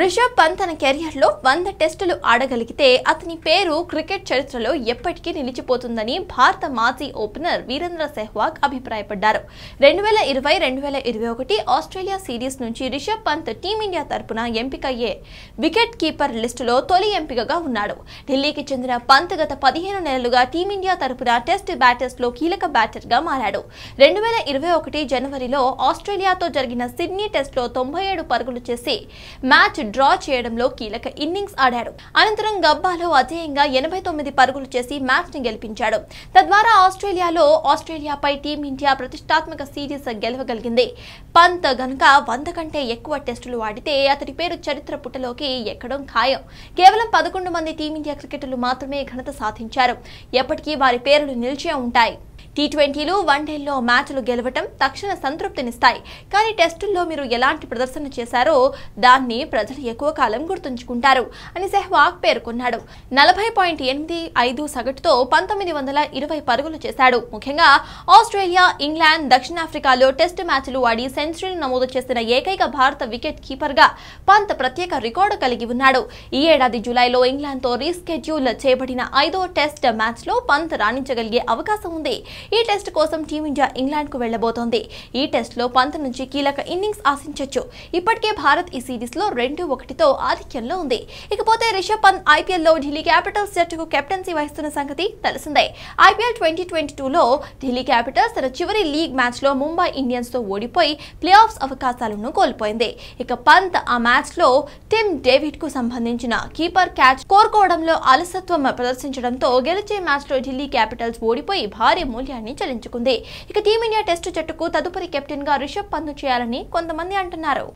రిషబ్ పంత్ తన కెరియర్లో వంద టెస్టులు ఆడగలిగితే అతని పేరు క్రికెట్ చరిత్రలో ఎప్పటికీ నిలిచిపోతుందని భారత మాజీ ఓపెనర్ వీరేంద్ర సెహ్వాగ్ అభిప్రాయపడ్డారు రెండు వేల ఇరవై రెండు వేల ఇరవై ఒకటి ఆస్ట్రేలియా సిరీస్ నుంచి రిషబ్ పంత్ టీమిండియా తరపున ఎంపికయ్యే వికెట్ కీపర్ లిస్టులో తొలి ఎంపికగా ఉన్నాడు ఢిల్లీకి చెందిన పంత్ గత పదిహేను నెలలుగా టీమిండియా తరపున టెస్ట్ బ్యాటర్స్లో కీలక బ్యాటర్గా మారాడు రెండు వేల ఇరవై ఒకటి జనవరిలో ఆస్ట్రేలియాతో జరిగిన సిడ్నీ టెస్ట్లో తొంభై ఏడు పరుగులు చేసి మ్యాచ్ మ్యాచ్ డ్రా చేయడంలో కీలక ఇన్నింగ్స్ ఆడాడు అనంతరం గబ్బాలో అధ్యయంగా ఎనభై తొమ్మిది పరుగులు చేసి మ్యాచ్ ని గెలిపించాడు తద్వారా ఆస్ట్రేలియాలో ఆస్ట్రేలియాపై టీమిండియా ప్రతిష్టాత్మక సిరీస్ గెలవగలిగింది పంత్ గనుక వంద కంటే ఎక్కువ టెస్టులు ఆడితే అతడి పేరు చరిత్ర పుటలోకి ఎక్కడం ఖాయం కేవలం పదకొండు మంది టీమిండియా క్రికెటర్లు మాత్రమే ఘనత సాధించారు ఎప్పటికీ వారి పేర్లు నిలిచే ఉంటాయి టీ ట్వంటీలు వన్డేల్లో మ్యాచ్లు గెలవటం తక్షణ సంతృప్తినిస్తాయి కానీ టెస్టుల్లో మీరు ఎలాంటి ప్రదర్శన చేశారో దాన్ని ప్రజలు ఎక్కువ కాలం గుర్తుంచుకుంటారు అని సెహ్వాగ్ పేర్కొన్నాడు నలభై పాయింట్ ఎనిమిది ఐదు సగటుతో పంతొమ్మిది వందల ఇరవై పరుగులు చేశాడు ముఖ్యంగా ఆస్ట్రేలియా ఇంగ్లాండ్ దక్షిణాఫ్రికాలో టెస్ట్ మ్యాచ్లు ఆడి సెంచరీలు నమోదు చేసిన ఏకైక భారత వికెట్ కీపర్గా పంత్ ప్రత్యేక రికార్డు కలిగి ఉన్నాడు ఈ ఏడాది జూలైలో ఇంగ్లాండ్తో రీస్కెడ్యూల్ చేయబడిన ఐదో టెస్ట్ మ్యాచ్లో పంత్ రాణించగలిగే అవకాశం ఉంది ఈ టెస్ట్ కోసం టీమిండియా ఇంగ్లాండ్ కు వెళ్లబోతోంది ఈ టెస్ట్ లో పంత నుంచి కీలక ఇన్నింగ్స్ ఆశించొచ్చు ఇప్పటికే భారత్ ఈ సిరీస్ లో రెండు ఒకటితో ఆధిక్యంలో ఉంది ఇకపోతే రిషబ్ పంత్ లో ఢిల్లీ క్యాపిటల్స్ జట్టుకు కెప్టెన్సీ వహిస్తున్న సంగతి తెలిసిందే ఐపీఎల్ ట్వంటీ ట్వంటీ టూలో ఢిల్లీ క్యాపిటల్స్ తన చివరి లీగ్ మ్యాచ్ లో ముంబై ఇండియన్స్ తో ఓడిపోయి ప్లే ఆఫ్స్ అవకాశాలను కోల్పోయింది ఇక పంత్ ఆ మ్యాచ్ లో టిమ్ డేవిడ్ కు సంబంధించిన కీపర్ క్యాచ్ కోరుకోవడంలో అలసత్వం ప్రదర్శించడంతో గెలిచే మ్యాచ్లో ఢిల్లీ క్యాపిటల్స్ ఓడిపోయి భారీ మూల్యం విజయాన్ని చెలించుకుంది ఇక టీమిండియా టెస్టు జట్టుకు తదుపరి కెప్టెన్ గా రిషబ్ పంత్ చేయాలని కొంతమంది అంటున్నారు